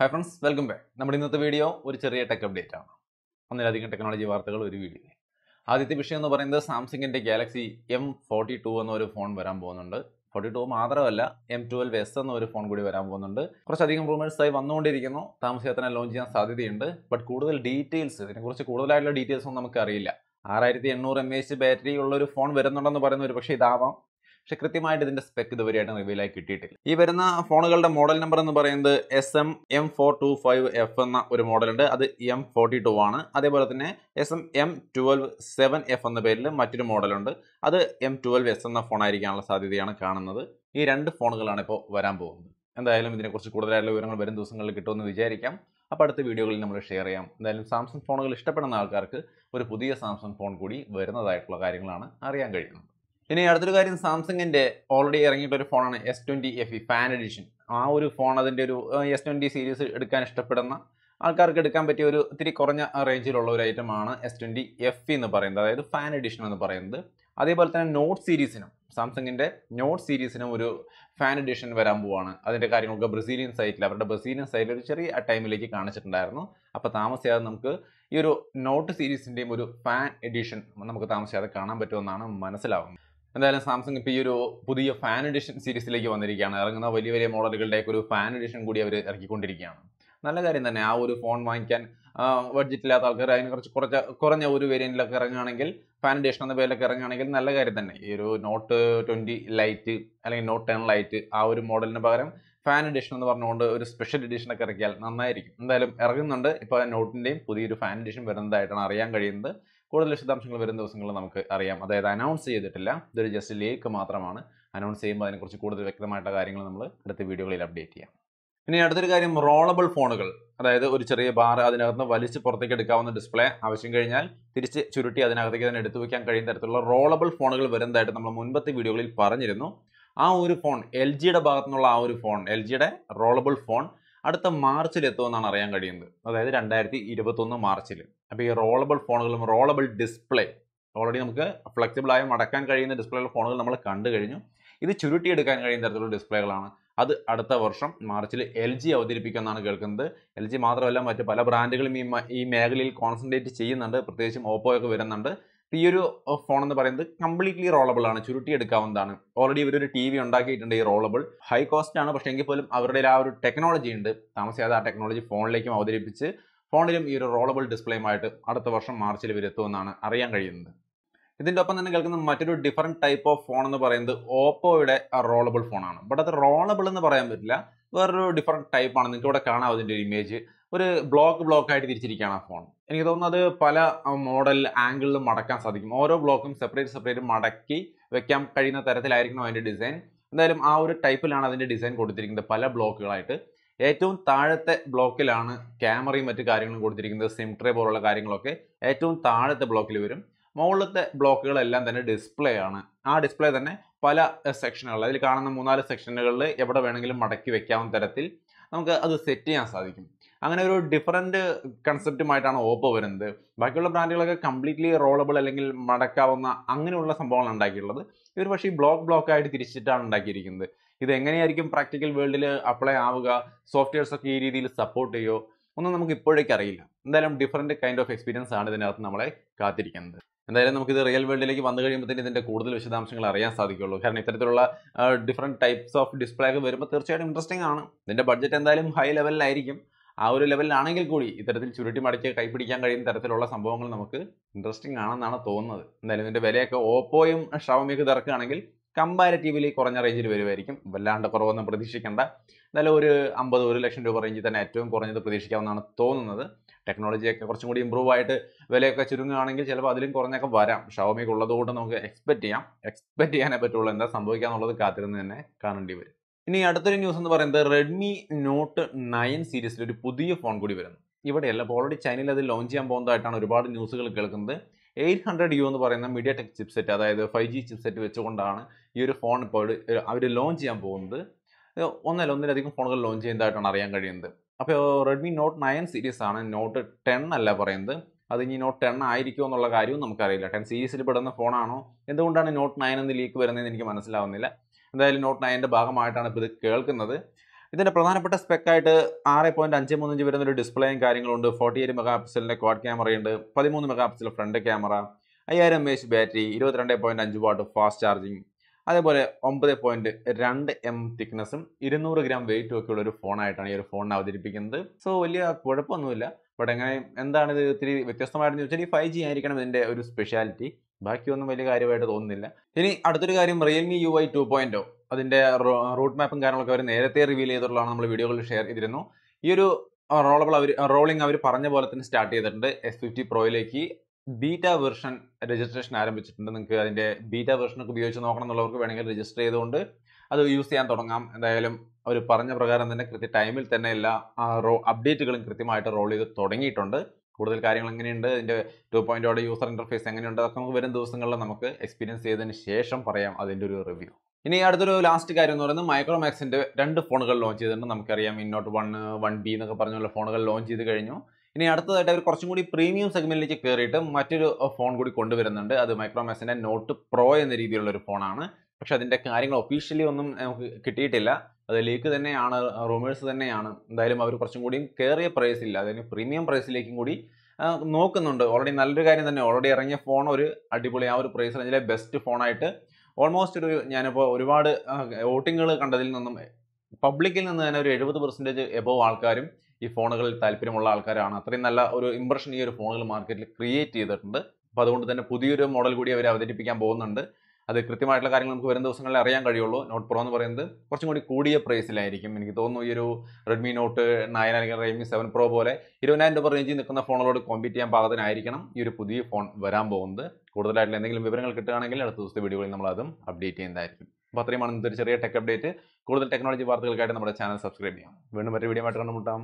hi friends welcome back നമ്മുടെ ഇന്നത്തെ video ഒരു ചെറിയ ടെക് അപ്ഡേറ്റ് ആണ് ഒന്നിലധികം ടെക്നോളജി വാർത്തകൾ ഒരു വീഡിയോ ആദ്യത്തെ വിഷയം എന്ന് പറയുന്നത് സാംസങ്ങിൻ്റെ ഗാലക്സി എം ഫോർട്ടി ടു എന്നൊരു ഫോൺ വരാൻ പോകുന്നുണ്ട് ഫോർട്ടി ടു മാത്രമല്ല എം ട്വൽവ് എസ് എന്നൊരു ഫോൺ കൂടി വരാൻ പോകുന്നുണ്ട് കുറച്ചധികം റൂമേഴ്സായി വന്നുകൊണ്ടിരിക്കുന്നു താമസിക്കാതെ ലോഞ്ച് ചെയ്യാൻ സാധ്യതയുണ്ട് ബട്ട് കൂടുതൽ ഡീറ്റെയിൽസ് ഇതിനെക്കുറിച്ച് കൂടുതലായിട്ടുള്ള ഡീറ്റെയിൽസ് ഒന്നും നമുക്കറിയില്ല ആറായിരത്തി എണ്ണൂറ് എം എച്ച് ബാറ്ററി ഉള്ള ഒരു ഫോൺ വരുന്നുണ്ടെന്ന് പറയുന്ന ഒരു പക്ഷേ ഇതാവാം പക്ഷെ കൃത്യമായിട്ട് ഇതിന്റെ സ്പെക്ക് ഇതുവരെയായിട്ട് റിവീൽ ആയി കിട്ടിയിട്ടില്ല ഈ വരുന്ന ഫോണുകളുടെ മോഡൽ നമ്പർ എന്ന് പറയുന്നത് S M M four two five F എന്ന ഒരു മോഡലുണ്ട് അത് എം ഫോർട്ടി ടു ആണ് അതേപോലെ തന്നെ S M M twelve seven F എന്ന പേരിൽ മറ്റൊരു മോഡലുണ്ട് അത് എം ട്വൽവ് എസ് എന്ന ഫോണായിരിക്കാനുള്ള സാധ്യതയാണ് കാണുന്നത് ഈ രണ്ട് ഫോണുകളാണ് ഇപ്പോൾ വരാൻ പോകുന്നത് എന്തായാലും ഇതിനെക്കുറിച്ച് കൂടുതലായിട്ടുള്ള വിവരങ്ങൾ വരും ദിവസങ്ങളിൽ കിട്ടുമെന്ന് വിചാരിക്കാം അപ്പോൾ അടുത്ത വീഡിയോകളിൽ നമ്മൾ ഷെയർ ചെയ്യാം എന്തായാലും സാംസങ് ഫോണുകൾ ഇഷ്ടപ്പെടുന്ന ആൾക്കാർക്ക് ഒരു പുതിയ സാംസങ് ഫോൺ കൂടി വരുന്നതായിട്ടുള്ള കാര്യങ്ങളാണ് അറിയാൻ കഴിയുന്നത് ഇനി അടുത്തൊരു കാര്യം സാംസങ്ങിൻ്റെ ഓൾറെഡി ഇറങ്ങിയിട്ടൊരു ഫോണാണ് S twenty F E e, fan edition ആ ഒരു ഫോൺ അതിൻ്റെ ഒരു എസ് ട്വൻറ്റി സീരീസ് എടുക്കാൻ ഇഷ്ടപ്പെടുന്ന ആൾക്കാർക്ക് എടുക്കാൻ പറ്റിയ ഒരു ഇത്തിരി കുറഞ്ഞ റേഞ്ചിലുള്ള ഒരു ഐറ്റമാണ് എസ് ട്വൻറ്റി എഫ് എന്ന് പറയുന്നത് അതായത് ഫാൻ എഡിഷൻ എന്ന് പറയുന്നത് അതേപോലെ തന്നെ നോട്ട് സീരീസിനും സാംസങ്ങിൻ്റെ നോട്ട് സീരീസിനും ഒരു ഫാൻ എഡിഷൻ വരാൻ പോവാണ് അതിൻ്റെ കാര്യങ്ങളൊക്കെ ബ്രസീലിയൻ സൈറ്റിൽ അവരുടെ ബ്രസീലിയൻ സൈറ്റിൽ ഒരു ചെറിയ ടൈമിലേക്ക് കാണിച്ചിട്ടുണ്ടായിരുന്നു അപ്പോൾ താമസിയാതെ നമുക്ക് ഈ ഒരു നോട്ട് സീരീസിൻ്റെയും ഒരു ഫാൻ എഡിഷൻ നമുക്ക് താമസിയാതെ കാണാൻ പറ്റുമെന്നാണ് മനസ്സിലാവുന്നത് എന്തായാലും സാംസങ് ഇപ്പോൾ ഈ ഒരു പുതിയ ഫാൻ എഡിഷൻ സീരീസിലേക്ക് വന്നിരിക്കുകയാണ് ഇറങ്ങുന്ന വലിയ വലിയ മോഡലുകളുടെയൊക്കെ ഒരു ഫാൻ എഡിഷൻ കൂടി അവർ ഇറക്കിക്കൊണ്ടിരിക്കുകയാണ് നല്ല കാര്യം തന്നെ ആ ഒരു ഫോൺ വാങ്ങിക്കാൻ ബഡ്ജറ്റ് ഇല്ലാത്ത ആൾക്കാർ അതിന് കുറച്ച് കുറച്ച് കുറഞ്ഞ ഒരു വേരിയൻറ്റിലൊക്കെ ഇറങ്ങുകയാണെങ്കിൽ ഫാൻ എഡിഷൻ എന്ന പേരിലൊക്കെ ഇറങ്ങുകയാണെങ്കിൽ നല്ല കാര്യം തന്നെ ഈ ഒരു നോട്ട് ട്വൻറ്റി ലൈറ്റ് അല്ലെങ്കിൽ നോട്ട് ടെൻ ലൈറ്റ് ആ ഒരു മോഡലിന് പകരം ഫാൻ എഡിഷൻ എന്ന് പറഞ്ഞുകൊണ്ട് ഒരു സ്പെഷ്യൽ എഡിഷൻ ഒക്കെ ഇറക്കിയാൽ നന്നായിരിക്കും എന്തായാലും ഇറങ്ങുന്നുണ്ട് ഇപ്പോൾ നോട്ടിൻ്റെയും പുതിയൊരു ഫാൻ എഡിഷൻ വരുന്നതായിട്ടാണ് അറിയാൻ കഴിയുന്നത് കൂടുതൽ വിശദാംശങ്ങൾ വരുന്ന ദിവസങ്ങളിൽ നമുക്ക് അറിയാം അതായത് അനൗൺസ് ചെയ്തിട്ടില്ല ഇതൊരു ജസ്റ്റ് ലേക്ക് മാത്രമാണ് അനൗൺസ് ചെയ്യുമ്പോൾ അതിനെക്കുറിച്ച് കൂടുതൽ വ്യക്തമായിട്ടുള്ള കാര്യങ്ങൾ നമ്മൾ അടുത്ത വീഡിയോകളിൽ അപ്ഡേറ്റ് ചെയ്യാം ഇനി അടുത്തൊരു കാര്യം റോളബിൾ ഫോണുകൾ അതായത് ഒരു ചെറിയ ബാർ അതിനകത്ത് വലിച്ച് പുറത്തേക്ക് എടുക്കാവുന്ന ഡിസ്പ്ലേ ആവശ്യം കഴിഞ്ഞാൽ തിരിച്ച് ചുരുട്ടി അതിനകത്തേക്ക് തന്നെ എടുത്തു വയ്ക്കാൻ കഴിയുന്ന തരത്തിലുള്ള റോളബിൾ ഫോണുകൾ വരുന്നതായിട്ട് നമ്മൾ മുൻപത്തെ വീഡിയോകളിൽ പറഞ്ഞിരുന്നു ആ ഒരു ഫോൺ എൽ ജിയുടെ ഭാഗത്തുനിന്നുള്ള ആ ഒരു ഫോൺ എൽ ജിയുടെ റോളബിൾ ഫോൺ അടുത്ത മാർച്ചിൽ എത്തുമെന്നാണ് അറിയാൻ കഴിയുന്നത് അതായത് രണ്ടായിരത്തി ഇരുപത്തൊന്ന് മാർച്ചിൽ അപ്പോൾ ഈ റോളബിൾ ഫോണുകളും റോളബിൾ ഡിസ്പ്ലേ ഓൾറെഡി നമുക്ക് ഫ്ലെക്സിബിളായി മടക്കാൻ കഴിയുന്ന ഡിസ്പ്ലേയുള്ള ഫോണുകൾ നമ്മൾ കണ്ടു കഴിഞ്ഞു ഇത് ചുരുട്ടിയെടുക്കാൻ കഴിയുന്ന തരത്തിലുള്ള ഡിസ്പ്ലേകളാണ് അത് അടുത്ത വർഷം മാർച്ചിൽ എൽ ജി അവതരിപ്പിക്കുമെന്നാണ് കേൾക്കുന്നത് എൽ ജി മാത്രമല്ല മറ്റ് പല ബ്രാൻഡുകളും ഈ ഈ മേഖലയിൽ കോൺസെൻട്രേറ്റ് ചെയ്യുന്നുണ്ട് പ്രത്യേകിച്ചും ഓപ്പോയൊക്കെ വരുന്നുണ്ട് ഈ ഒരു ഫോൺ എന്ന് പറയുന്നത് കംപ്ലീറ്റ്ലി റോളബിൾ ആണ് ചുരുട്ടി എടുക്കാവുന്നതാണ് ഓൾറെഡി ഇവരൊരു ടി വി ഉണ്ടാക്കിയിട്ടുണ്ട് ഈ റോളബിൾ ഹൈ കോസ്റ്റ് ആണ് പക്ഷേ എങ്കിൽ പോലും അവരുടെ ആ ഒരു ടെക്നോളജി ഉണ്ട് താമസിയാതെ ആ ടെക്നോളജി ഫോണിലേക്കും അവതരിപ്പിച്ച് ഫോണിലും ഈ ഒരു റോളബിൾ ഡിസ്പ്ലേയുമായിട്ട് അടുത്ത വർഷം മാർച്ചിൽ വരുത്തുമെന്നാണ് അറിയാൻ കഴിയുന്നത് ഇതിൻ്റെ ഒപ്പം തന്നെ കേൾക്കുന്ന മറ്റൊരു ഡിഫറെൻറ്റ് ടൈപ്പ് ഓഫ് ഫോൺ എന്ന് പറയുന്നത് ഓപ്പോയുടെ റോളബിൾ ഫോണാണ് ബട്ട് അത് റോളബിൾ എന്ന് പറയാൻ പറ്റില്ല വേറൊരു ഡിഫറെൻറ്റ് ടൈപ്പാണ് നിങ്ങൾക്ക് ഇവിടെ കാണാം അതിൻ്റെ ഒരു ഇമേജ് ഒരു ബ്ലോക്ക് ബ്ലോക്ക് ആയിട്ട് തിരിച്ചിരിക്കുകയാണ് ആ ഫോൺ എനിക്ക് തോന്നുന്നത് പല മോഡൽ ആംഗിളിലും മടക്കാൻ സാധിക്കും ഓരോ ബ്ലോക്കും സെപ്പറേറ്റ് സെപ്പറേറ്റ് മടക്കി വെക്കാൻ കഴിയുന്ന തരത്തിലായിരിക്കണം അതിൻ്റെ ഡിസൈൻ എന്തായാലും ആ ഒരു ടൈപ്പിലാണ് അതിൻ്റെ ഡിസൈൻ കൊടുത്തിരിക്കുന്നത് പല ബ്ലോക്കുകളായിട്ട് ഏറ്റവും താഴത്തെ ബ്ലോക്കിലാണ് ക്യാമറയും മറ്റു കാര്യങ്ങളും കൊടുത്തിരിക്കുന്നത് സിം ട്രേ പോലുള്ള കാര്യങ്ങളൊക്കെ ഏറ്റവും താഴത്തെ ബ്ലോക്കിൽ വരും മുകളിലത്തെ ബ്ലോക്കുകളെല്ലാം തന്നെ ഡിസ്പ്ലേ ആണ് ആ ഡിസ്പ്ലേ തന്നെ പല സെക്ഷനുകളിൽ അതിൽ കാണുന്ന മൂന്നാല് സെക്ഷനുകളിൽ എവിടെ വേണമെങ്കിലും മടക്കി വെക്കാവുന്ന തരത്തിൽ നമുക്ക് അത് സെറ്റ് ചെയ്യാൻ സാധിക്കും അങ്ങനെ ഒരു ഡിഫറെൻ്റ് കൺസെപ്റ്റുമായിട്ടാണ് ഓപ്പോ വരുന്നത് ബാക്കിയുള്ള ബ്രാൻഡുകളൊക്കെ കംപ്ലീറ്റ്ലി റോളബിൾ അല്ലെങ്കിൽ മടക്കാവുന്ന അങ്ങനെയുള്ള സംഭവങ്ങളാണ് ഉണ്ടാക്കിയിട്ടുള്ളത് ഇവർ പക്ഷേ ഈ ബ്ലോക്ക് ബ്ലോക്ക് ആയിട്ട് തിരിച്ചിട്ടാണ് ഉണ്ടാക്കിയിരിക്കുന്നത് ഇത് എങ്ങനെയായിരിക്കും പ്രാക്ടിക്കൽ വേൾഡിൽ അപ്ലൈ ആവുക സോഫ്റ്റ്വെയർസ് ഒക്കെ ഈ രീതിയിൽ സപ്പോർട്ട് ചെയ്യുമോ ഒന്നും നമുക്ക് ഇപ്പോഴേക്കറിയില്ല അറിയില്ല എന്തായാലും ഡിഫറെൻറ്റ് കൈൻഡ് ഓഫ് എക്സ്പീരിയൻസ് ആണ് ഇതിനകത്ത് നമ്മളെ കാത്തിരിക്കുന്നത് എന്തായാലും നമുക്കിത് റിയൽ വേൾഡിലേക്ക് വന്നു കഴിയുമ്പോൾ ഇതിൻ്റെ കൂടുതൽ വിശദാംശങ്ങൾ അറിയാൻ സാധിക്കുള്ളൂ കാരണം ഇത്തരത്തിലുള്ള ഡിഫറെൻറ്റ് ടൈപ്പ്സ് ഓഫ് ഡിസ്പ്ലേ ഒക്കെ വരുമ്പോൾ തീർച്ചയായിട്ടും ഇൻട്രസ്റ്റിംഗ് ആണ് ഇതിൻ്റെ ബഡ്ജറ്റ് എന്തായാലും ഹൈ ലെവലിലായിരിക്കും ആ ഒരു ലെവലിലാണെങ്കിൽ കൂടി ഇത്തരത്തിൽ ചുരുട്ടി മടക്കി കൈപ്പിടിക്കാൻ കഴിയുന്ന തരത്തിലുള്ള സംഭവങ്ങൾ നമുക്ക് ഇൻട്രസ്റ്റിംഗ് ആണെന്നാണ് തോന്നുന്നത് എന്തായാലും ഇതിൻ്റെ വിലയൊക്കെ ഓപ്പോയും ഷവമിയൊക്കെ തിറക്കുകയാണെങ്കിൽ കമ്പാരിറ്റീവ്ലി കുറഞ്ഞ റേഞ്ചിൽ വരുമായിരിക്കും വല്ലാണ്ട് കുറവൊന്നും പ്രതീക്ഷിക്കേണ്ട എന്നാലും ഒരു അമ്പത് ഒരു ലക്ഷം രൂപ റേഞ്ചിൽ തന്നെ ഏറ്റവും കുറഞ്ഞത് പ്രതീക്ഷിക്കാവുന്നതാണ് തോന്നുന്നത് ടെക്നോളജിയൊക്കെ കുറച്ചും കൂടി ഇമ്പ്രൂവ് ആയിട്ട് വിലയൊക്കെ ചുരുങ്ങുകയാണെങ്കിൽ ചിലപ്പോൾ അതിലും കുറഞ്ഞൊക്കെ വരാം ഷവമിക്ക് ഉള്ളതുകൊണ്ട് നമുക്ക് എക്സ്പെക്ട് ചെയ്യാം എക്സ്പെക്ട് ചെയ്യാനേ പറ്റുള്ളൂ എന്താ എന്നുള്ളത് കാത്തിരുന്ന് തന്നെ കാണേണ്ടി വരും ഇനി അടുത്തൊരു ന്യൂസ് എന്ന് പറയുന്നത് റെഡ്മി നോട്ട് നയൻ സീരീസിൽ ഒരു പുതിയ ഫോൺ കൂടി വരുന്നു ഇവിടെയല്ല ഇപ്പോൾ ഓൾറെഡി ചൈനയിൽ അത് ലോഞ്ച് ചെയ്യാൻ പോകുന്നതായിട്ടാണ് ഒരുപാട് ന്യൂസുകൾ കേൾക്കുന്നത് എയ്റ്റ് ഹൺഡ്രഡ് യു എന്ന് പറയുന്ന മീഡിയ ടെക് ചിപ്സെറ്റ് അതായത് ഫൈവ് ജി ചിപ്സെറ്റ് വെച്ചുകൊണ്ടാണ് ഈ ഒരു ഫോൺ ഇപ്പോൾ അവർ ലോഞ്ച് ചെയ്യാൻ പോകുന്നത് ഒന്നല്ല ഒന്നിലധികം ഫോണുകൾ ലോഞ്ച് ചെയ്യുന്നതായിട്ടാണ് അറിയാൻ കഴിയുന്നത് അപ്പോൾ റെഡ്മി നോട്ട് നയൻ സീരീസ് ആണ് നോട്ട് ടെൻ അല്ല പറയുന്നത് അത് ഇനി നോട്ട് ടെൻ ആയിരിക്കുമോ എന്നുള്ള കാര്യവും നമുക്കറിയില്ല ടെൻ സീരീസിൽ പെടുന്ന ഫോണാണോ എന്തുകൊണ്ടാണ് നോട്ട് നയൻ എന്ന് ലീക്ക് വരുന്നതെന്ന് എനിക്ക് മനസ്സിലാവുന്നില്ല എന്തായാലും നോട്ട് നയൻ്റെ ഭാഗമായിട്ടാണ് ഇപ്പോൾ ഇത് കേൾക്കുന്നത് ഇതിൻ്റെ പ്രധാനപ്പെട്ട സ്പെക്കായിട്ട് ആറ് പോയിൻറ്റ് അഞ്ച് മൂന്ന് വരുന്ന ഒരു ഡിസ്പ്ലേയും കാര്യങ്ങളുണ്ട് ഫോർട്ടി എയ്റ്റ് മെഗാ പിക്സലിൻ്റെ ക്വാഡ് ക്യാമറയുണ്ട് പതിമൂന്ന് മെഗാ പിക്സൽ ഫ്രണ്ട് ക്യാമറ അയ്യായിരം എം എച്ച് ബാറ്ററി ഇരുപത്തിരണ്ട് പോയിൻറ്റ് അഞ്ച് വാട്ട് ഫാസ്റ്റ് ചാർജിങ് അതേപോലെ ഒമ്പത് പോയിൻറ്റ് രണ്ട് എം തിക്നെസ്സും ഇരുന്നൂറ് ഗ്രാം വെയിറ്റും ഒക്കെ ഉള്ള ഒരു ഫോണായിട്ടാണ് ഈ ഒരു ഫോണിനെ അവതരിപ്പിക്കുന്നത് സോ വലിയ കുഴപ്പമൊന്നുമില്ല ബട്ട് എങ്ങനെ എന്താണ് ഇത് ഇത്തിരി വ്യത്യസ്തമായിട്ടെന്ന് ചോദിച്ചാൽ ഈ ഫൈവ് ജി ആയിരിക്കണം ഇതിൻ്റെ ഒരു സ്പെഷ്യാലിറ്റി ബാക്കിയൊന്നും വലിയ കാര്യമായിട്ട് തോന്നുന്നില്ല ഇനി അടുത്തൊരു കാര്യം റിയൽമി യു ഐ ടു പോയിൻറ്റോ അതിൻ്റെ റൂട്ട് മാപ്പും കാര്യങ്ങളൊക്കെ അവർ നേരത്തെ റിവീൽ ചെയ്തിട്ടുള്ളതാണ് നമ്മൾ വീഡിയോകളിൽ ഷെയർ ചെയ്തിരുന്നു ഈ ഒരു റോളബിൾ അവർ റോളിംഗ് അവർ പറഞ്ഞ പോലെ തന്നെ സ്റ്റാർട്ട് ചെയ്തിട്ടുണ്ട് എസ് ഫിഫ്റ്റി പ്രോയിലേക്ക് ബീറ്റ വെർഷൻ രജിസ്ട്രേഷൻ ആരംഭിച്ചിട്ടുണ്ട് നിങ്ങൾക്ക് അതിൻ്റെ ബീറ്റ വെർഷനൊക്കെ ഉപയോഗിച്ച് നോക്കണം എന്നുള്ളവർക്ക് വേണമെങ്കിൽ രജിസ്റ്റർ ചെയ്തുകൊണ്ട് അത് യൂസ് ചെയ്യാൻ തുടങ്ങാം എന്തായാലും അവർ പറഞ്ഞ പ്രകാരം തന്നെ കൃത്യ ടൈമിൽ തന്നെ എല്ലാ റോ അപ്ഡേറ്റുകളും കൃത്യമായിട്ട് റോൾ ചെയ്ത് തുടങ്ങിയിട്ടുണ്ട് കൂടുതൽ കാര്യങ്ങൾ എങ്ങനെയുണ്ട് അതിൻ്റെ ടു പോയിൻ്റോടെ യൂസർ ഇൻ്റർഫേസ് എങ്ങനെയുണ്ട് അതൊക്കെ നമുക്ക് വരും ദിവസങ്ങളിൽ നമുക്ക് എക്സ്പീരിയൻസ് ചെയ്തതിന് ശേഷം പറയാം അതിൻ്റെ ഒരു റിവ്യൂ ഇനി അടുത്തൊരു ലാസ്റ്റ് കാര്യം എന്ന് പറയുന്നത് മൈക്രോമാക്സിൻ്റെ രണ്ട് ഫോണുകൾ ലോഞ്ച് ചെയ്തിട്ടുണ്ട് നമുക്കറിയാം ഇന്നോട്ട് വൺ വൺ ബി എന്നൊക്കെ പറഞ്ഞുള്ള ഫോണുകൾ ലോഞ്ച് ചെയ്ത് കഴിഞ്ഞു ഇനി അടുത്തതായിട്ട് അവർ കുറച്ചും കൂടി പ്രീമിയം സെഗ്മെന്റിലേക്ക് കയറിയിട്ട് മറ്റൊരു ഫോൺ കൂടി കൊണ്ടുവരുന്നുണ്ട് അത് മൈക്രോമാക്സിൻ്റെ നോട്ട് പ്രോ എന്ന രീതിയിലുള്ള ഒരു ഫോണാണ് പക്ഷെ അതിൻ്റെ കാര്യങ്ങൾ ഒഫീഷ്യലി ഒന്നും നമുക്ക് കിട്ടിയിട്ടില്ല അത് ലീക്ക് തന്നെയാണ് റൂമേഴ്സ് തന്നെയാണ് എന്തായാലും അവർ കുറച്ചും കൂടിയും കയറിയ പ്രൈസില്ല അതിന് പ്രീമിയം പ്രൈസിലേക്കും കൂടി നോക്കുന്നുണ്ട് ഓൾറെഡി നല്ലൊരു കാര്യം തന്നെ ഓൾറെഡി ഇറങ്ങിയ ഫോൺ ഒരു അടിപൊളി ആ ഒരു പ്രൈസ് റേഞ്ചിലെ ബെസ്റ്റ് ഫോണായിട്ട് ഓൾമോസ്റ്റ് ഒരു ഞാനിപ്പോൾ ഒരുപാട് വോട്ടിങ്ങുകൾ കണ്ടതിൽ നിന്നും പബ്ലിക്കിൽ നിന്ന് തന്നെ ഒരു എഴുപത് പെർസെൻറ്റേജ് എബോവ് ആൾക്കാരും ഈ ഫോണുകളിൽ താല്പര്യമുള്ള ആൾക്കാരാണ് അത്രയും നല്ല ഒരു ഇമ്പ്രഷൻ ഈ ഒരു ഫോണുകൾ മാർക്കറ്റിൽ ക്രിയേറ്റ് ചെയ്തിട്ടുണ്ട് അപ്പോൾ അതുകൊണ്ട് തന്നെ പുതിയൊരു മോഡൽ കൂടി അവർ അവതരിപ്പിക്കാൻ പോകുന്നുണ്ട് അത് കൃത്യമായിട്ടുള്ള കാര്യങ്ങൾ നമുക്ക് വരും ദിവസങ്ങളിൽ അറിയാൻ കഴിയുള്ളൂ നോട്ട് പ്രോ എന്ന് പറയുന്നത് കുറച്ചും കൂടി കൂടിയ പ്രൈസിലായിരിക്കും എനിക്ക് തോന്നുന്നു ഈ ഒരു റെഡ്മി നോട്ട് നയൻ അല്ലെങ്കിൽ റെഡ്മി സെവൻ പ്രോ പോലെ ഇരുപതിനായിരം രൂപ റേഞ്ചിൽ നിൽക്കുന്ന ഫോണുകളോട് കോമ്പീറ്റ് ചെയ്യാൻ പാകത്തിനായിരിക്കണം ഈ ഒരു പുതിയ ഫോൺ വരാൻ പോകുന്നത് കൂടുതലായിട്ടുള്ള എന്തെങ്കിലും വിവരങ്ങൾ കിട്ടുകയാണെങ്കിൽ അടുത്ത ദിവസത്തെ വീഡിയോയിൽ നമ്മൾ അതും അപ്ഡേറ്റ് ചെയ്യുന്നതായിരിക്കും അപ്പോൾ അത്രയുമാണ് ഇന്നത്തെ ഒരു ചെറിയ ടെക് അപ്ഡേറ്റ് കൂടുതൽ ടെക്നോളജി വാർത്തകൾക്കായിട്ട് നമ്മുടെ ചാനൽ സബ്സ്ക്രൈബ് ചെയ്യാം വീണ്ടും മറ്റൊരു വീഡിയോ ആയിട്ട് കണ്ടുമുട്ടാം